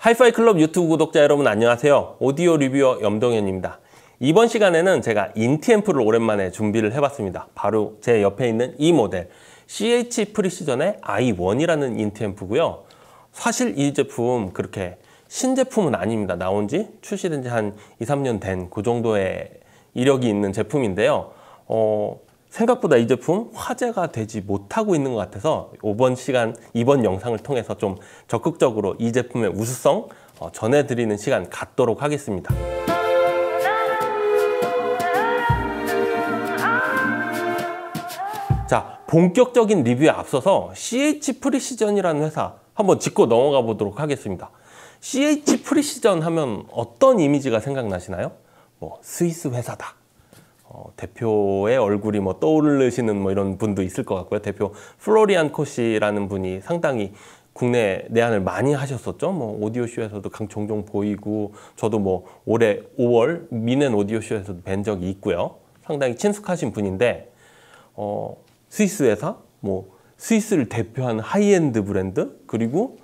하이파이 클럽 유튜브 구독자 여러분 안녕하세요. 오디오 리뷰어 염동현입니다. 이번 시간에는 제가 인티앰프를 오랜만에 준비를 해봤습니다. 바로 제 옆에 있는 이 모델 CH 프리시전의 i1이라는 인티앰프고요. 사실 이 제품 그렇게 신제품은 아닙니다. 나온 지 출시된 지 한 2, 3년 된 그 정도의 이력이 있는 제품인데요. 어, 생각보다 이 제품 화제가 되지 못하고 있는 것 같아서 이번 시간, 이번 영상을 통해서 좀 적극적으로 이 제품의 우수성 어, 전해드리는 시간 갖도록 하겠습니다. 자, 본격적인 리뷰에 앞서서 CH 프리시전이라는 회사 한번 짚고 넘어가 보도록 하겠습니다. CH 프리시전 하면 어떤 이미지가 생각나시나요? 뭐 스위스 회사다. 어, 대표의 얼굴이 뭐 떠오르시는 뭐 이런 분도 있을 것 같고요. 대표 플로리안 코시라는 분이 상당히 국내 내한을 많이 하셨었죠. 뭐 오디오쇼에서도 강 종종 보이고 저도 뭐 올해 5월 미넨 오디오쇼에서도 뵌 적이 있고요. 상당히 친숙하신 분인데 어, 스위스 에서뭐 스위스를 대표하는 하이엔드 브랜드 그리고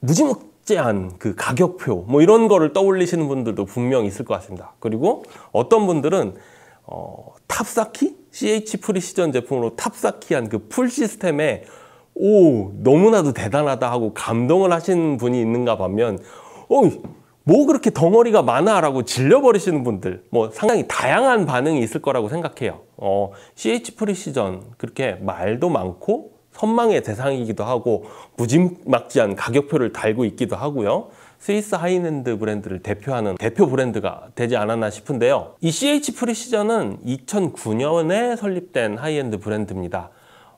무지막지한 그 가격표 뭐 이런 거를 떠올리시는 분들도 분명 있을 것 같습니다. 그리고 어떤 분들은 어, 탑사키? CH 프리시전 제품으로 탑사키한 그 풀 시스템에 오 너무나도 대단하다 하고 감동을 하시는 분이 있는가 반면 어뭐 그렇게 덩어리가 많아 라고 질려버리시는 분들 뭐 상당히 다양한 반응이 있을 거라고 생각해요 어, CH 프리시전 그렇게 말도 많고 선망의 대상이기도 하고 무지막지한 가격표를 달고 있기도 하고요 스위스 하이랜드 브랜드를 대표하는 대표 브랜드가 되지 않았나 싶은데요. 이 CH 프리시전은 2009년에 설립된 하이엔드 브랜드입니다.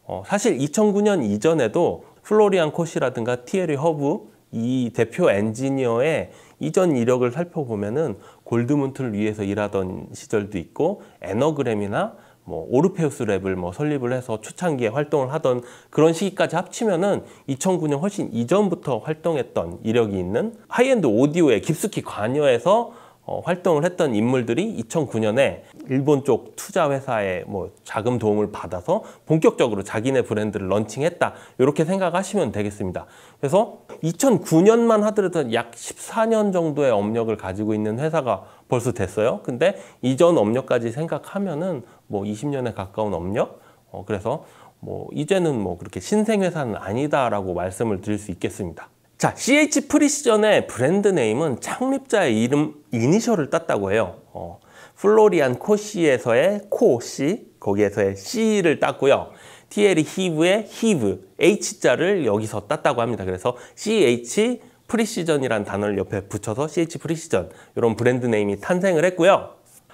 어, 사실 2009년 이전에도 플로리안 콧이라든가 티에리 허브 이 대표 엔지니어의 이전 이력을 살펴보면 골드문트를 위해서 일하던 시절도 있고 에너그램이나 뭐 오르페우스 랩을 뭐 설립을 해서 초창기에 활동을 하던 그런 시기까지 합치면은 2009년 훨씬 이전부터 활동했던 이력이 있는 하이엔드 오디오에 깊숙이 관여해서 어, 활동을 했던 인물들이 2009년에 일본 쪽 투자 회사의 뭐 자금 도움을 받아서 본격적으로 자기네 브랜드를 런칭했다 이렇게 생각하시면 되겠습니다. 그래서 2009년만 하더라도 약 14년 정도의 업력을 가지고 있는 회사가 벌써 됐어요. 근데 이전 업력까지 생각하면은 뭐 20년에 가까운 업력. 어, 그래서 뭐 이제는 뭐 그렇게 신생 회사는 아니다라고 말씀을 드릴 수 있겠습니다. 자, CH 프리시전의 브랜드 네임은 창립자의 이름 이니셜을 땄다고 해요. 어, 플로리안 코시에서의 코시, 거기에서의 C를 땄고요. 티에리 히브의 히브, H자를 여기서 땄다고 합니다. 그래서 CH 프리시전이란 단어를 옆에 붙여서 CH 프리시전 이런 브랜드 네임이 탄생을 했고요.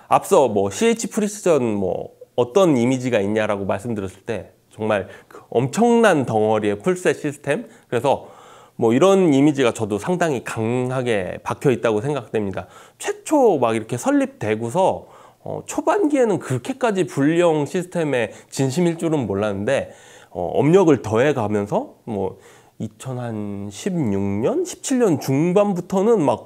앞서 뭐 CH 프리시전 뭐 어떤 이미지가 있냐라고 말씀드렸을 때 정말 그 엄청난 덩어리의 풀셋 시스템 그래서 뭐 이런 이미지가 저도 상당히 강하게 박혀 있다고 생각됩니다. 최초 막 이렇게 설립되고서 어, 초반기에는 그렇게까지 불령 시스템에 진심일 줄은 몰랐는데 어, 업력을 더해 가면서 뭐 2016년, 17년 중반부터는 막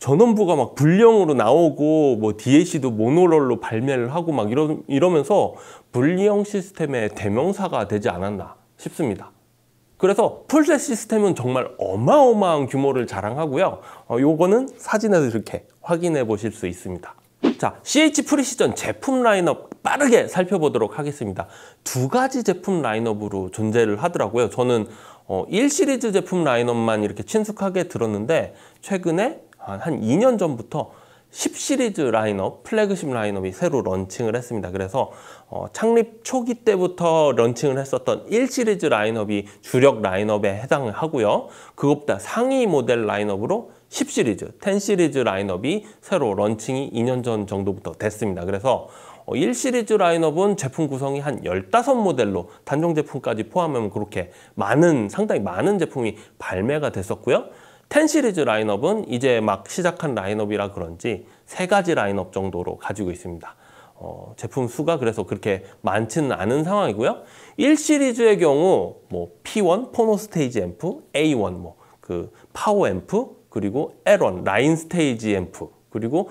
전원부가 막 불량으로 나오고 뭐 DAC도 모노롤로 발매를 하고 막 이러, 이러면서 불량 시스템의 대명사가 되지 않았나 싶습니다. 그래서 풀셋 시스템은 정말 어마어마한 규모를 자랑하고요. 어, 요거는 사진에서 이렇게 확인해 보실 수 있습니다. 자, CH 프리시전 제품 라인업 빠르게 살펴보도록 하겠습니다. 두 가지 제품 라인업으로 존재를 하더라고요. 저는 어, 1시리즈 제품 라인업만 이렇게 친숙하게 들었는데 최근에 한, 한 2년 전부터 10 시리즈 라인업, 플래그십 라인업이 새로 런칭을 했습니다. 그래서 어, 창립 초기 때부터 런칭을 했었던 1 시리즈 라인업이 주력 라인업에 해당을 하고요. 그것보다 상위 모델 라인업으로 10 시리즈, 10 시리즈 라인업이 새로 런칭이 2년 전 정도부터 됐습니다. 그래서 1 어, 시리즈 라인업은 제품 구성이 한 15모델로 단종 제품까지 포함하면 그렇게 많은, 상당히 많은 제품이 발매가 됐었고요. 10 시리즈 라인업은 이제 막 시작한 라인업이라 그런지 세 가지 라인업 정도로 가지고 있습니다. 어, 제품 수가 그래서 그렇게 많지는 않은 상황이고요. 1시리즈의 경우 뭐 P1 포노 스테이지 앰프, A1 뭐그 파워 앰프, 그리고 L1 라인 스테이지 앰프, 그리고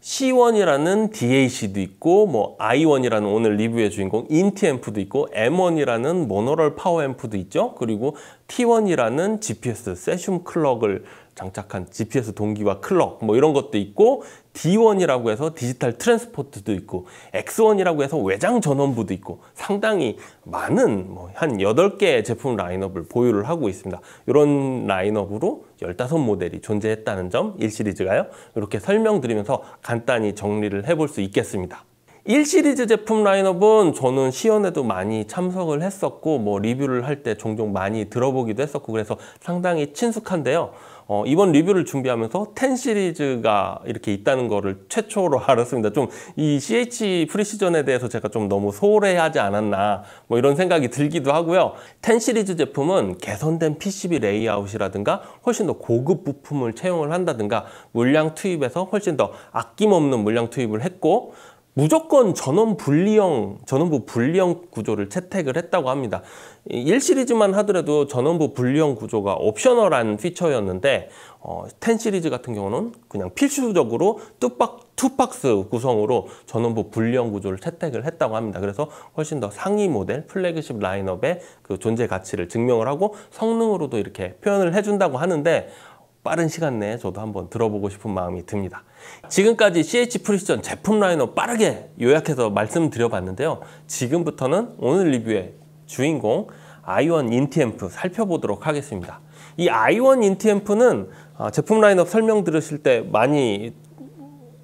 C1이라는 DAC도 있고 뭐 I1이라는 오늘 리뷰의 주인공 인티 앰프도 있고 M1이라는 모노럴 파워 앰프도 있죠. 그리고 T1이라는 GPS 세슘 클럭을 장착한 GPS 동기와 클럭 뭐 이런 것도 있고 D1이라고 해서 디지털 트랜스포트도 있고 X1이라고 해서 외장 전원부도 있고 상당히 많은 뭐한 8개의 제품 라인업을 보유를 하고 있습니다. 이런 라인업으로 15모델이 존재했다는 점 1시리즈가요. 이렇게 설명드리면서 간단히 정리를 해볼 수 있겠습니다. 1시리즈 제품 라인업은 저는 시연에도 많이 참석을 했었고 뭐 리뷰를 할 때 종종 많이 들어보기도 했었고 그래서 상당히 친숙한데요. 어, 이번 리뷰를 준비하면서 10 시리즈가 이렇게 있다는 거를 최초로 알았습니다. 좀 이 CH 프리시전에 대해서 제가 좀 너무 소홀해하지 않았나 뭐 이런 생각이 들기도 하고요. 10 시리즈 제품은 개선된 PCB 레이아웃이라든가 훨씬 더 고급 부품을 채용을 한다든가 물량 투입에서 훨씬 더 아낌없는 물량 투입을 했고 무조건 전원 분리형, 전원부 분리형 구조를 채택을 했다고 합니다. 1시리즈만 하더라도 전원부 분리형 구조가 옵셔널한 피처였는데 어, 10시리즈 같은 경우는 그냥 필수적으로 뚜박, 투박스 구성으로 전원부 분리형 구조를 채택을 했다고 합니다. 그래서 훨씬 더 상위 모델 플래그십 라인업의 그 존재 가치를 증명을 하고 성능으로도 이렇게 표현을 해준다고 하는데 빠른 시간 내에 저도 한번 들어보고 싶은 마음이 듭니다. 지금까지 CH 프리션 제품 라인업 빠르게 요약해서 말씀드려봤는데요. 지금부터는 오늘 리뷰의 주인공 아이 인티앰프 살펴보도록 하겠습니다. 이아이 인티앰프는 아, 제품 라인업 설명 들으실 때 많이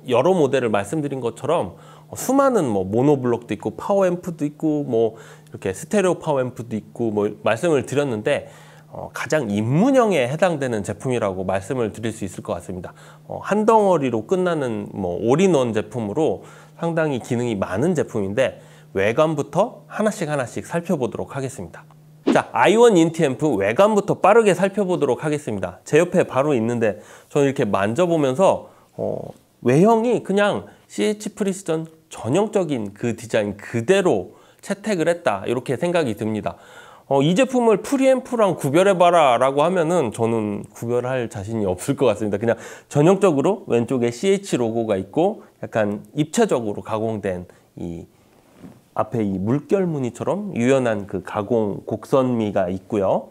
여러 모델을 말씀드린 것처럼 수많은 뭐 모노블록도 있고 파워앰프도 있고 뭐 이렇게 스테레오 파워앰프도 있고 뭐 말씀을 드렸는데 어, 가장 입문형에 해당되는 제품이라고 말씀을 드릴 수 있을 것 같습니다. 어, 한 덩어리로 끝나는 뭐 올인원 제품으로 상당히 기능이 많은 제품인데 외관부터 하나씩 하나씩 살펴보도록 하겠습니다. 자, 아이원 인티앰프 외관부터 빠르게 살펴보도록 하겠습니다. 제 옆에 바로 있는데 저는 이렇게 만져보면서 어, 외형이 그냥 CH 프리시전 전형적인 그 디자인 그대로 채택을 했다 이렇게 생각이 듭니다. 어, 이 제품을 프리앰프랑 구별해봐라 라고 하면은 저는 구별할 자신이 없을 것 같습니다. 그냥 전형적으로 왼쪽에 CH 로고가 있고 약간 입체적으로 가공된 이 앞에 이 물결 무늬처럼 유연한 그 가공 곡선미가 있고요.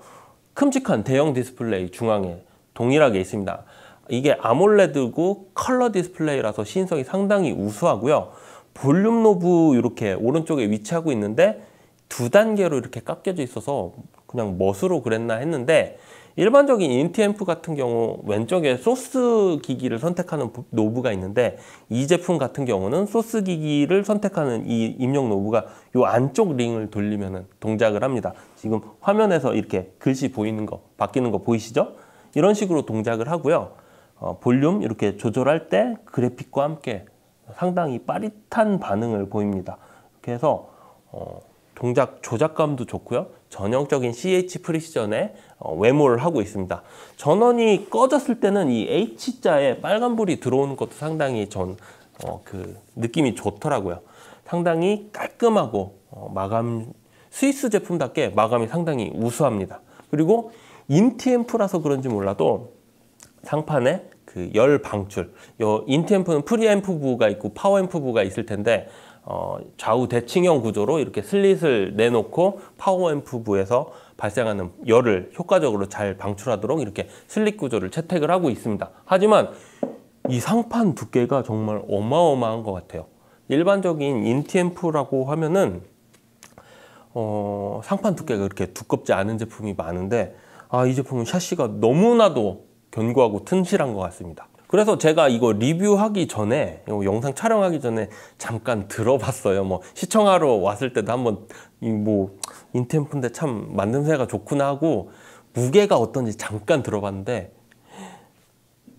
큼직한 대형 디스플레이 중앙에 동일하게 있습니다. 이게 아몰레드고 컬러 디스플레이라서 시인성이 상당히 우수하고요. 볼륨 노브 이렇게 오른쪽에 위치하고 있는데 두 단계로 이렇게 깎여져 있어서 그냥 멋으로 그랬나 했는데 일반적인 인티앰프 같은 경우 왼쪽에 소스 기기를 선택하는 노브가 있는데 이 제품 같은 경우는 소스 기기를 선택하는 이 입력 노브가 이 안쪽 링을 돌리면 동작을 합니다. 지금 화면에서 이렇게 글씨 보이는 거 바뀌는 거 보이시죠? 이런 식으로 동작을 하고요. 어, 볼륨 이렇게 조절할 때 그래픽과 함께 상당히 빠릿한 반응을 보입니다. 그래서 어, 동작 조작감도 좋고요. 전형적인 CH 프리시전의 어, 외모를 하고 있습니다. 전원이 꺼졌을 때는 이 H자에 빨간불이 들어오는 것도 상당히 전그 어 그 느낌이 좋더라고요. 상당히 깔끔하고 어 마감 스위스 제품답게 마감이 상당히 우수합니다. 그리고 인티앰프라서 그런지 몰라도 상판에 그 열 방출 요 인티앰프는 프리앰프 부가 있고 파워앰프 부가 있을 텐데 어, 좌우 대칭형 구조로 이렇게 슬릿을 내놓고 파워앰프부에서 발생하는 열을 효과적으로 잘 방출하도록 이렇게 슬릿 구조를 채택을 하고 있습니다. 하지만 이 상판 두께가 정말 어마어마한 것 같아요. 일반적인 인티앰프라고 하면은 어, 상판 두께가 그렇게 두껍지 않은 제품이 많은데 아, 이 제품은 샤시가 너무나도 견고하고 튼실한 것 같습니다. 그래서 제가 이거 리뷰하기 전에 영상 촬영하기 전에 잠깐 들어봤어요. 뭐 시청하러 왔을 때도 한번 뭐 인템프인데 참 만듦새가 좋구나 하고 무게가 어떤지 잠깐 들어봤는데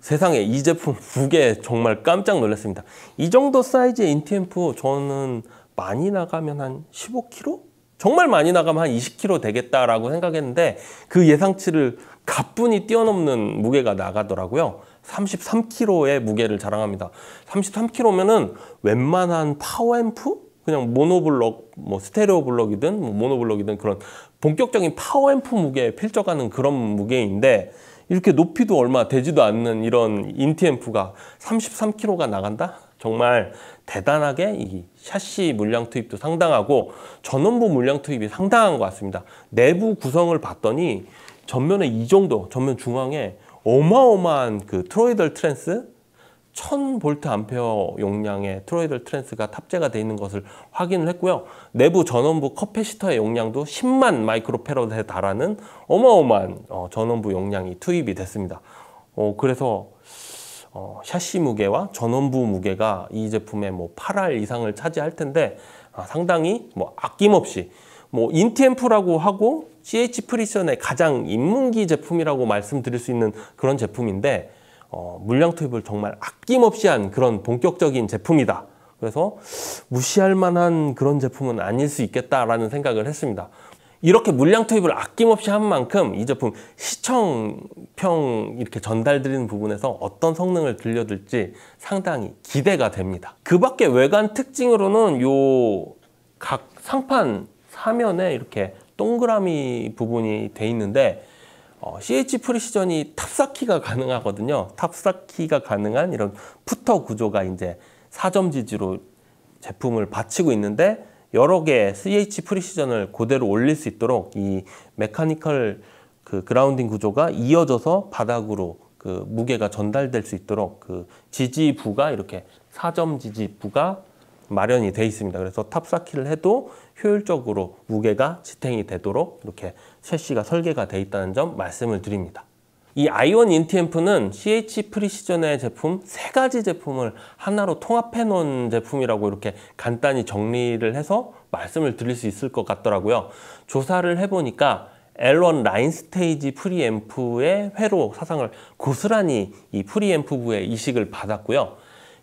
세상에 이 제품 무게 정말 깜짝 놀랐습니다. 이 정도 사이즈의 인템프 저는 많이 나가면 한 15kg? 정말 많이 나가면 한 20kg 되겠다라고 생각했는데 그 예상치를 가뿐히 뛰어넘는 무게가 나가더라고요. 33kg의 무게를 자랑합니다. 33kg면은 웬만한 파워앰프? 그냥 모노블럭, 뭐 스테레오 블럭이든 뭐 모노블럭이든 그런 본격적인 파워앰프 무게에 필적하는 그런 무게인데 이렇게 높이도 얼마 되지도 않는 이런 인티앰프가 33kg가 나간다? 정말 대단하게 이 샤시 물량 투입도 상당하고 전원부 물량 투입이 상당한 것 같습니다. 내부 구성을 봤더니 전면에 이 정도, 전면 중앙에 어마어마한 그 트로이덜 트랜스 1000볼트 암페어 용량의 트로이덜 트랜스가 탑재가 되어 있는 것을 확인을 했고요. 내부 전원부 커패시터의 용량도 10만 마이크로패러드에 달하는 어마어마한 어, 전원부 용량이 투입이 됐습니다. 어, 그래서 어, 샤시 무게와 전원부 무게가 이 제품의 뭐 8할 이상을 차지할 텐데 아, 상당히 뭐 아낌없이 뭐 인티앰프라고 하고 CH 프리션의 가장 입문기 제품이라고 말씀드릴 수 있는 그런 제품인데 어, 물량 투입을 정말 아낌없이 한 그런 본격적인 제품이다. 그래서 무시할 만한 그런 제품은 아닐 수 있겠다라는 생각을 했습니다. 이렇게 물량 투입을 아낌없이 한 만큼 이 제품 시청평 이렇게 전달드리는 부분에서 어떤 성능을 들려줄지 상당히 기대가 됩니다. 그 밖에 외관 특징으로는 요 각 상판 사면에 이렇게 동그라미 부분이 돼 있는데 어, CH 프리시전이 탑사키가 가능하거든요. 탑사키가 가능한 이런 푸터 구조가 이제 사점지지로 제품을 받치고 있는데 여러 개의 CH 프리시전을 그대로 올릴 수 있도록 이 메카니컬 그 그라운딩 구조가 이어져서 바닥으로 그 무게가 전달될 수 있도록 그 지지부가 이렇게 사점 지지부가 마련이 돼 있습니다. 그래서 탑쌓기를 해도 효율적으로 무게가 지탱이 되도록 이렇게 셰시가 설계가 돼 있다는 점 말씀을 드립니다. 이아이 인티앰프는 CH 프리시전의 제품 세 가지 제품을 하나로 통합해 놓은 제품이라고 이렇게 간단히 정리를 해서 말씀을 드릴 수 있을 것 같더라고요. 조사를 해보니까 엘런 라인 스테이지 프리앰프의 회로 사상을 고스란히 이 프리앰프부의 이식을 받았고요.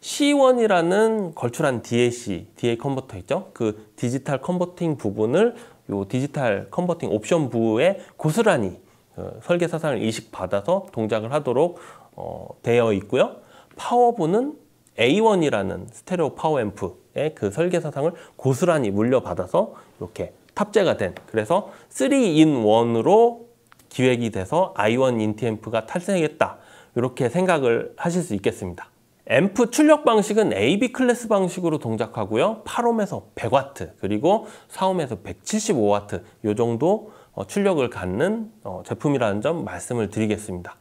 C1이라는 걸출한 DAC, DA 컨버터 있죠? 그 디지털 컨버팅 부분을 요 디지털 컨버팅 옵션 부에 고스란히 그 설계 사상을 이식받아서 동작을 하도록 어, 되어 있고요. 파워부는 A1이라는 스테레오 파워 앰프의 그 설계 사상을 고스란히 물려받아서 이렇게 탑재가 된 그래서 3인1으로 기획이 돼서 i1 인티앰프가 탈생했다 이렇게 생각을 하실 수 있겠습니다. 앰프 출력 방식은 AB 클래스 방식으로 동작하고요. 8옴에서 100W 그리고 4옴에서 175W 이 정도 어, 출력을 갖는 어, 제품이라는 점 말씀을 드리겠습니다.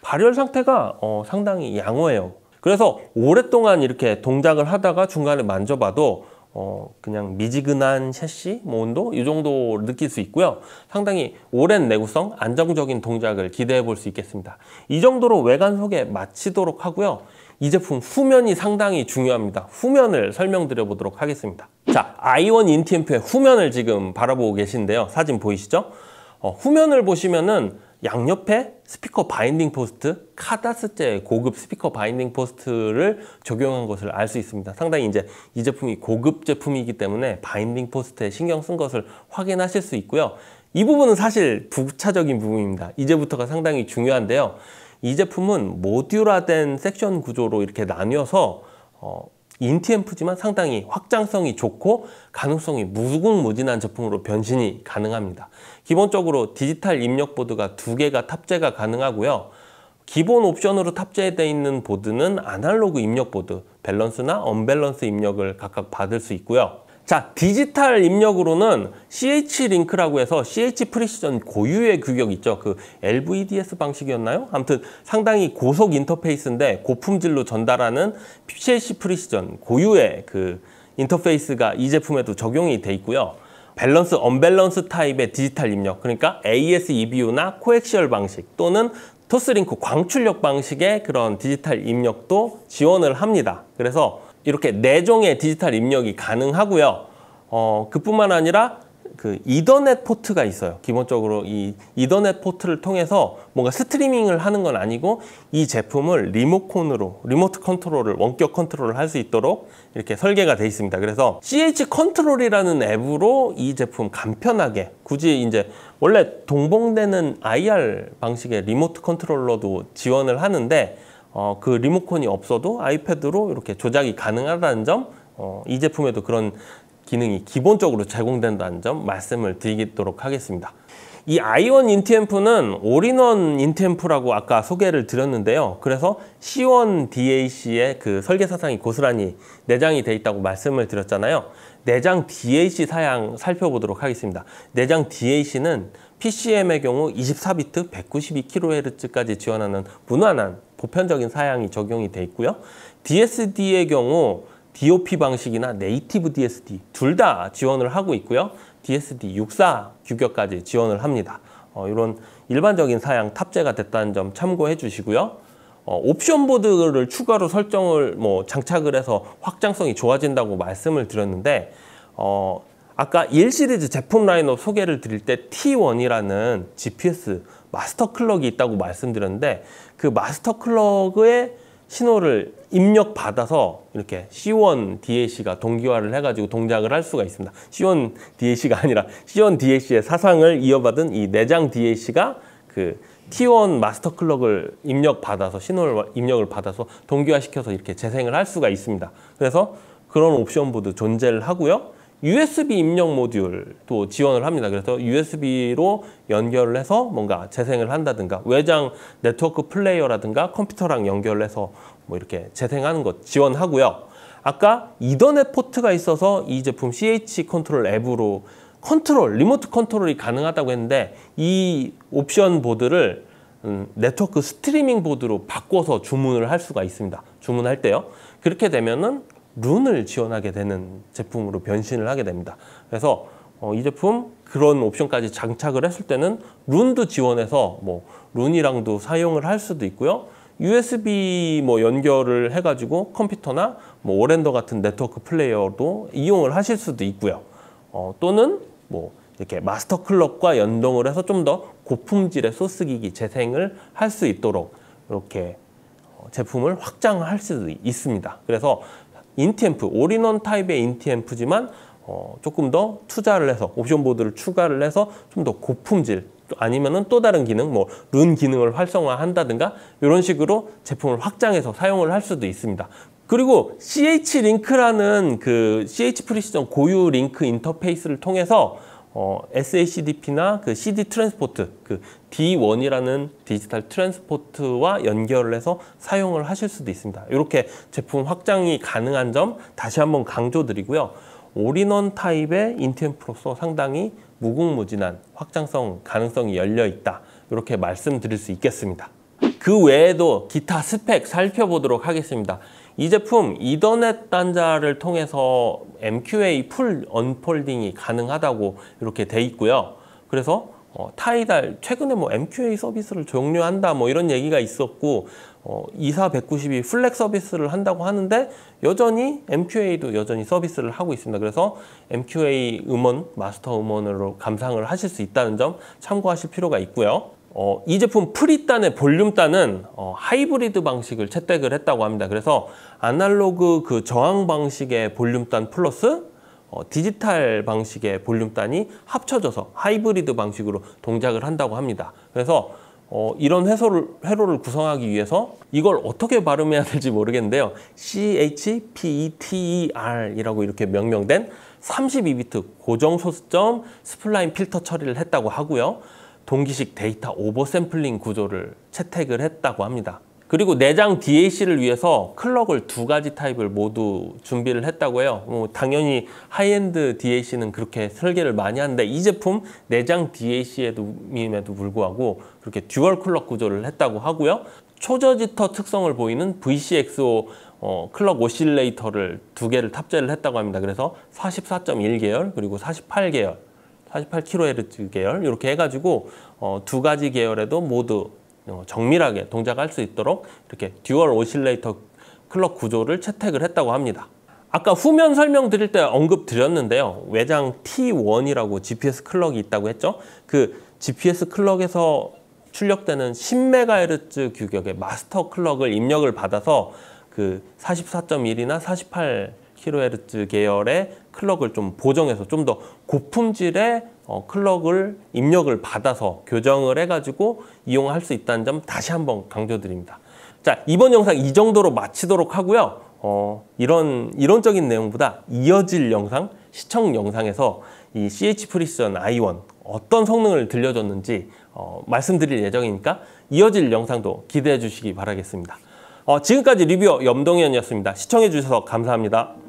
발열 상태가 어, 상당히 양호해요. 그래서 오랫동안 이렇게 동작을 하다가 중간에 만져봐도 어, 그냥 미지근한 샤시, 뭐 온도 이 정도 느낄 수 있고요. 상당히 오랜 내구성, 안정적인 동작을 기대해 볼 수 있겠습니다. 이 정도로 외관 속에 마치도록 하고요. 이 제품 후면이 상당히 중요합니다. 후면을 설명드려 보도록 하겠습니다. 자, 아이원 인티앰프의 후면을 지금 바라보고 계신데요. 사진 보이시죠? 어, 후면을 보시면은 양옆에 스피커 바인딩 포스트, 카다스제 고급 스피커 바인딩 포스트를 적용한 것을 알 수 있습니다. 상당히 이제 이 제품이 고급 제품이기 때문에 바인딩 포스트에 신경 쓴 것을 확인하실 수 있고요. 이 부분은 사실 부차적인 부분입니다. 이제부터가 상당히 중요한데요. 이 제품은 모듈화된 섹션 구조로 이렇게 나뉘어서 어, 인티앰프지만 상당히 확장성이 좋고 가능성이 무궁무진한 제품으로 변신이 가능합니다. 기본적으로 디지털 입력 보드가 두 개가 탑재가 가능하고요. 기본 옵션으로 탑재되어 있는 보드는 아날로그 입력 보드, 밸런스나 언밸런스 입력을 각각 받을 수 있고요. 자, 디지털 입력으로는 CH링크라고 해서 CH 프리시전 고유의 규격 있죠. 그 LVDS 방식이었나요? 아무튼 상당히 고속 인터페이스인데 고품질로 전달하는 CH 프리시전 고유의 그 인터페이스가 이 제품에도 적용이 돼 있고요. 밸런스, 언밸런스 타입의 디지털 입력, 그러니까 AS EBU나 코엑시얼 방식 또는 토스링크 광출력 방식의 그런 디지털 입력도 지원을 합니다. 그래서 이렇게 네 종의 디지털 입력이 가능하고요. 어, 그뿐만 아니라 그 이더넷 포트가 있어요. 기본적으로 이 이더넷 포트를 통해서 뭔가 스트리밍을 하는 건 아니고 이 제품을 리모컨으로 리모트 컨트롤을 원격 컨트롤을 할 수 있도록 이렇게 설계가 돼 있습니다. 그래서 CH 컨트롤이라는 앱으로 이 제품 간편하게 굳이 이제 원래 동봉되는 IR 방식의 리모트 컨트롤러도 지원을 하는데 어, 그 리모컨이 없어도 아이패드로 이렇게 조작이 가능하다는 점, 어, 이 제품에도 그런 기능이 기본적으로 제공된다는 점 말씀을 드리도록 하겠습니다. 이 아이원 인티앰프는 올인원 인티앰프라고 아까 소개를 드렸는데요. 그래서 C1 DAC의 그 설계 사상이 고스란히 내장이 돼 있다고 말씀을 드렸잖아요. 내장 DAC 사양 살펴보도록 하겠습니다. 내장 DAC는 PCM의 경우 24비트 192kHz까지 지원하는 무난한 보편적인 사양이 적용이 돼 있고요. DSD의 경우 DOP 방식이나 네이티브 DSD 둘 다 지원을 하고 있고요. DSD 64 규격까지 지원을 합니다. 어, 이런 일반적인 사양 탑재가 됐다는 점 참고해 주시고요. 어, 옵션 보드를 추가로 설정을 뭐 장착을 해서 확장성이 좋아진다고 말씀을 드렸는데 어, 아까 1 시리즈 제품 라인업 소개를 드릴 때 T1이라는 GPS 마스터 클럭이 있다고 말씀드렸는데 그 마스터 클럭의 신호를 입력받아서 이렇게 C1 DAC가 동기화를 해가지고 동작을 할 수가 있습니다. C1 DAC가 아니라 C1 DAC의 사상을 이어받은 이 내장 DAC가 그 T1 마스터 클럭을 입력받아서 신호를 입력을 받아서 동기화시켜서 이렇게 재생을 할 수가 있습니다. 그래서 그런 옵션부도 존재를 하고요. USB 입력 모듈도 지원을 합니다. 그래서 USB로 연결을 해서 뭔가 재생을 한다든가 외장 네트워크 플레이어라든가 컴퓨터랑 연결해서 뭐 이렇게 재생하는 것 지원하고요. 아까 이더넷 포트가 있어서 이 제품 CH 컨트롤 앱으로 컨트롤, 리모트 컨트롤이 가능하다고 했는데 이 옵션 보드를 음, 네트워크 스트리밍 보드로 바꿔서 주문을 할 수가 있습니다. 주문할 때요. 그렇게 되면은 룬을 지원하게 되는 제품으로 변신을 하게 됩니다. 그래서 어, 이 제품 그런 옵션까지 장착을 했을 때는 룬도 지원해서 뭐 룬이랑도 사용을 할 수도 있고요. USB 뭐 연결을 해가지고 컴퓨터나 뭐 오랜더 같은 네트워크 플레이어도 이용을 하실 수도 있고요. 어, 또는 뭐 이렇게 마스터 클럽과 연동을 해서 좀 더 고품질의 소스 기기 재생을 할 수 있도록 이렇게 어, 제품을 확장할 수도 있습니다. 그래서 인티앰프, 올인원 타입의 인티앰프지만 어, 조금 더 투자를 해서 옵션 보드를 추가를 해서 좀 더 고품질 아니면은 또 다른 기능 뭐 룬 기능을 활성화한다든가 이런 식으로 제품을 확장해서 사용을 할 수도 있습니다. 그리고 CH 링크라는 그 CH 프리시전 고유 링크 인터페이스를 통해서 어, SACDP나 그 CD 트랜스포트, 그 D1이라는 디지털 트랜스포트와 연결을 해서 사용을 하실 수도 있습니다. 이렇게 제품 확장이 가능한 점 다시 한번 강조드리고요. 올인원 타입의 인템프로서 상당히 무궁무진한 확장성, 가능성이 열려 있다. 이렇게 말씀드릴 수 있겠습니다. 그 외에도 기타 스펙 살펴보도록 하겠습니다. 이 제품 이더넷 단자를 통해서 MQA 풀 언폴딩이 가능하다고 이렇게 돼 있고요. 그래서 어, 타이달 최근에 뭐 MQA 서비스를 종료한다 뭐 이런 얘기가 있었고 어, 24192 플렉 서비스를 한다고 하는데 여전히 MQA도 여전히 서비스를 하고 있습니다. 그래서 MQA 음원, 마스터 음원으로 감상을 하실 수 있다는 점 참고하실 필요가 있고요. 어, 이 제품 프리단의 볼륨단은 어, 하이브리드 방식을 채택을 했다고 합니다. 그래서 아날로그 그 저항 방식의 볼륨단 플러스 어, 디지털 방식의 볼륨단이 합쳐져서 하이브리드 방식으로 동작을 한다고 합니다. 그래서 어, 이런 회로를, 회로를 구성하기 위해서 이걸 어떻게 발음해야 될지 모르겠는데요. CHPETER 이라고 이렇게 명명된 32비트 고정 소수점 스플라인 필터 처리를 했다고 하고요. 동기식 데이터 오버샘플링 구조를 채택을 했다고 합니다. 그리고 내장 DAC를 위해서 클럭을 두 가지 타입을 모두 준비를 했다고 해요. 뭐 당연히 하이엔드 DAC는 그렇게 설계를 많이 하는데 이 제품 내장 DAC에도 불구하고 그렇게 듀얼 클럭 구조를 했다고 하고요. 초저지터 특성을 보이는 VCXO 어, 클럭 오실레이터를 두 개를 탑재를 했다고 합니다. 그래서 44.1계열 그리고 48계열 48kHz 계열 이렇게 해가지고 어, 두 가지 계열에도 모두 어, 정밀하게 동작할 수 있도록 이렇게 듀얼 오실레이터 클럭 구조를 채택을 했다고 합니다. 아까 후면 설명 드릴 때 언급 드렸는데요. 외장 T1이라고 GPS 클럭이 있다고 했죠. 그 GPS 클럭에서 출력되는 10MHz 규격의 마스터 클럭을 입력을 받아서 그 44.1이나 48 kHz 계열의 클럭을 좀 보정해서 좀 더 고품질의 어, 클럭을 입력을 받아서 교정을 해가지고 이용할 수 있다는 점 다시 한번 강조드립니다. 자 이번 영상 이 정도로 마치도록 하고요. 어, 이런 이론적인 내용보다 이어질 영상, 시청 영상에서 이 CH 프리션 전 i1 어떤 성능을 들려줬는지 어, 말씀드릴 예정이니까 이어질 영상도 기대해 주시기 바라겠습니다. 어, 지금까지 리뷰어 염동현이었습니다. 시청해 주셔서 감사합니다.